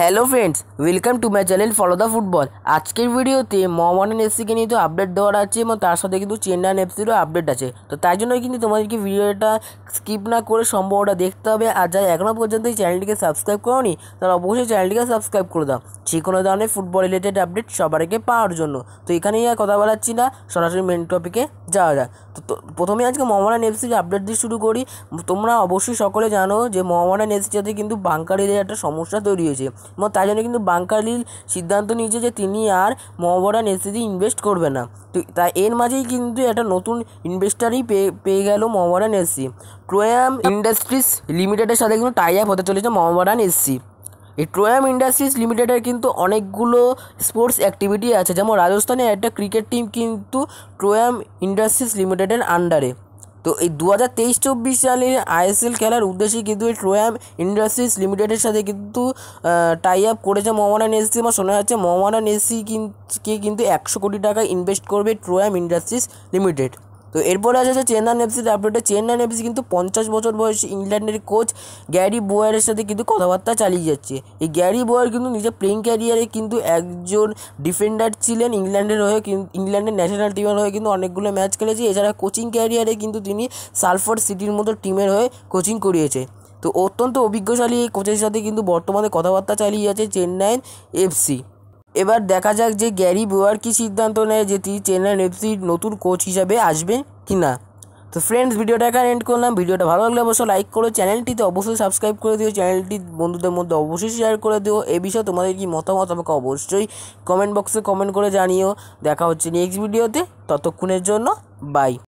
hello friends welcome to my channel follow the football আজকের ভিডিওতে মোহামডান এফসিকে নিয়ে তো আপডেট দেওয়ার আছে এবং তার সাথে কিন্তু চেন্নাইন এফসিরও আপডেট আছে তো তাই জন্য কিন্তু তোমাদেরকে ভিডিওটা স্কিপ না করে সম্ভবটা দেখতে হবে আর যা এখনও পর্যন্ত এই চ্যানেলটিকে সাবস্ক্রাইব করোনি তারা অবশ্যই চ্যানেলটিকে সাবস্ক্রাইব করে দাও যে কোনো ধরনের ফুটবল রিলেটেড আপডেট সবার আগে পাওয়ার জন্য তো এখানেই আর কথা বলাচ্ছি না সরাসরি মেন টপিকে যাওয়া যায় তো প্রথমে আজকে মহামারান এফসির আপডেট দিয়ে শুরু করি তোমরা অবশ্যই সকলে জানো যে মহামারান এফসিতে কিন্তু বাঙ্কারিদের একটা সমস্যা তৈরি হয়েছে এবং তাই জন্য কিন্তু বাঙ্কারিল সিদ্ধান্ত নিয়েছে যে তিনি আর মহামারান এফসিতে ইনভেস্ট করবে না তো তাই এর মাঝেই কিন্তু একটা নতুন ইনভেস্টারই পেয়ে পেয়ে গেল মহামারান এফসি ক্রোয়াম ইন্ডাস্ট্রিজ লিমিটেডের সাথে কিন্তু টাই আপ হতে চলেছে মহামারান এফসি এই ট্রোয়াম ইন্ডাস্ট্রিজ লিমিটেডের কিন্তু অনেকগুলো স্পোর্টস অ্যাক্টিভিটি আছে যেমন রাজস্থানে একটা ক্রিকেট টিম কিন্তু ট্রোয়াম ইন্ডাস্ট্রিজ লিমিটেডের আন্ডারে তো এই দু হাজার তেইশ চব্বিশ সালে আইএসএল খেলার উদ্দেশ্যে কিন্তু এই ট্রোয়াম ইন্ডাস্ট্রিজ লিমিটেডের সাথে কিন্তু টাই আপ করেছে মোহামডান নেসি আমার শোনা যাচ্ছে মোহামডান নেসি কে কিন্তু একশো কোটি টাকা ইনভেস্ট করবে ট্রোয়াম ইন্ডাস্ট্রিজ লিমিটেড তো এরপরে আছে যে চেন্নাইন এফসির আপডেটে চেন্নাইন এফসি কিন্তু পঞ্চাশ বছর বয়সে ইংল্যান্ডের কোচ গ্যারি বোয়ারের সাথে কিন্তু কথাবার্তা চালিয়ে যাচ্ছে এই গ্যারি বোয়ার কিন্তু নিজের প্লেইং ক্যারিয়ারে কিন্তু একজন ডিফেন্ডার ছিলেন ইংল্যান্ডের হয়ে কিন্তু ইংল্যান্ডের ন্যাশনাল টিমের হয়ে কিন্তু অনেকগুলো ম্যাচ খেলেছে এছাড়া কোচিং ক্যারিয়ারে কিন্তু তিনি সালফোর্ড সিটির মতো টিমের হয়ে কোচিং করিয়েছে তো অত্যন্ত অভিজ্ঞশালী এই কোচের সাথে কিন্তু বর্তমানে কথাবার্তা চালিয়ে যাচ্ছে চেন্নাইন এফসি এবার দেখা যাক যে গ্যারি বোয়ার কী সিদ্ধান্ত নেয় যে তিনি চেন্নাইন এফসির নতুন কোচ হিসাবে আসবে কি না তো ফ্রেন্ডস ভিডিওটা এখানে এন্ড করলাম ভিডিওটা ভালো লাগলে অবশ্যই লাইক করো চ্যানেলটিতে অবশ্যই সাবস্ক্রাইব করে দিও চ্যানেলটি বন্ধুদের মধ্যে অবশ্যই শেয়ার করে দিও এ বিষয়ে তোমাদের কি মতামত আমাকে অবশ্যই কমেন্ট বক্সে কমেন্ট করে জানিও দেখা হচ্ছে নেক্সট ভিডিওতে ততক্ষণের জন্য বাই